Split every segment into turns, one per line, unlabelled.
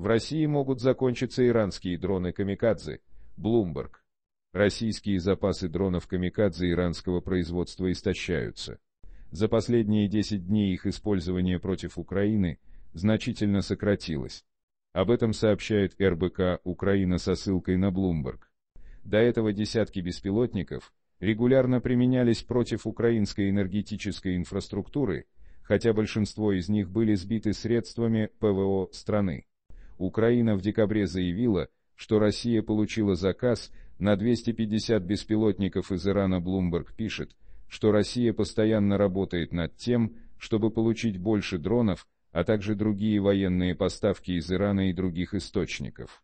В России могут закончиться иранские дроны «Камикадзе». Блумберг. Российские запасы дронов «Камикадзе» иранского производства истощаются. За последние 10 дней их использование против Украины значительно сократилось. Об этом сообщает РБК «Украина» со ссылкой на Блумберг. До этого десятки беспилотников регулярно применялись против украинской энергетической инфраструктуры, хотя большинство из них были сбиты средствами ПВО страны. Украина в декабре заявила, что Россия получила заказ на 250 беспилотников из Ирана Bloomberg пишет, что Россия постоянно работает над тем, чтобы получить больше дронов, а также другие военные поставки из Ирана и других источников.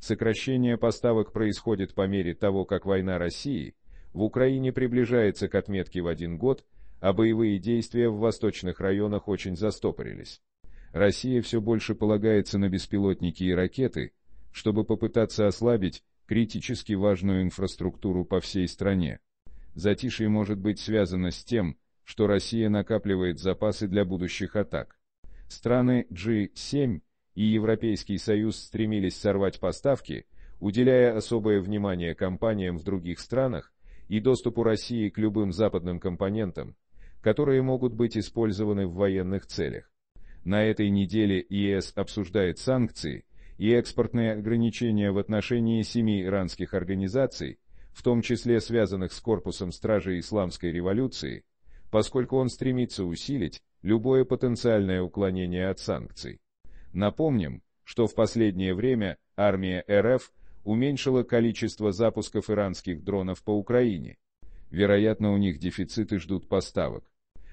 Сокращение поставок происходит по мере того, как война России в Украине приближается к отметке в один год, а боевые действия в восточных районах очень застопорились. Россия все больше полагается на беспилотники и ракеты, чтобы попытаться ослабить критически важную инфраструктуру по всей стране. Затишье может быть связано с тем, что Россия накапливает запасы для будущих атак. Страны G7 и Европейский Союз стремились сорвать поставки, уделяя особое внимание компаниям в других странах и доступу России к любым западным компонентам, которые могут быть использованы в военных целях. На этой неделе ЕС э обсуждает санкции и экспортные ограничения в отношении семи иранских организаций, в том числе связанных с корпусом стражей исламской революции, поскольку он стремится усилить любое потенциальное уклонение от санкций. Напомним, что в последнее время армия РФ уменьшила количество запусков иранских дронов по Украине. Вероятно, у них дефициты ждут поставок.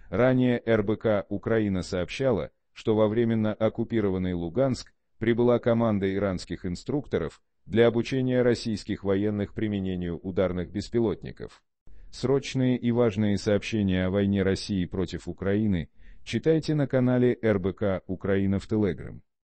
Ранее РБК Украина сообщала, что во временно оккупированный Луганск прибыла команда иранских инструкторов для обучения российских военных применению ударных беспилотников. Срочные и важные сообщения о войне России против Украины читайте на канале РБК «Украина» в Телеграм.